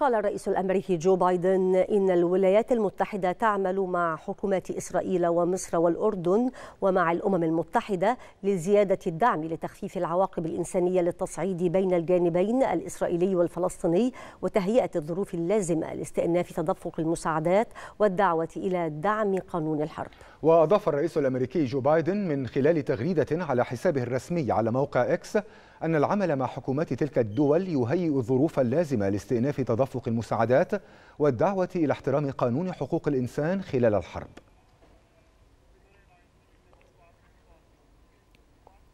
قال الرئيس الامريكي جو بايدن ان الولايات المتحده تعمل مع حكومات اسرائيل ومصر والاردن ومع الامم المتحده لزياده الدعم لتخفيف العواقب الانسانيه للتصعيد بين الجانبين الاسرائيلي والفلسطيني وتهيئه الظروف اللازمه لاستئناف تدفق المساعدات والدعوه الى دعم قانون الحرب. واضاف الرئيس الامريكي جو بايدن من خلال تغريده على حسابه الرسمي على موقع اكس أن العمل مع حكومات تلك الدول يهيئ الظروف اللازمة لاستئناف تدفق المساعدات والدعوة إلى احترام قانون حقوق الإنسان خلال الحرب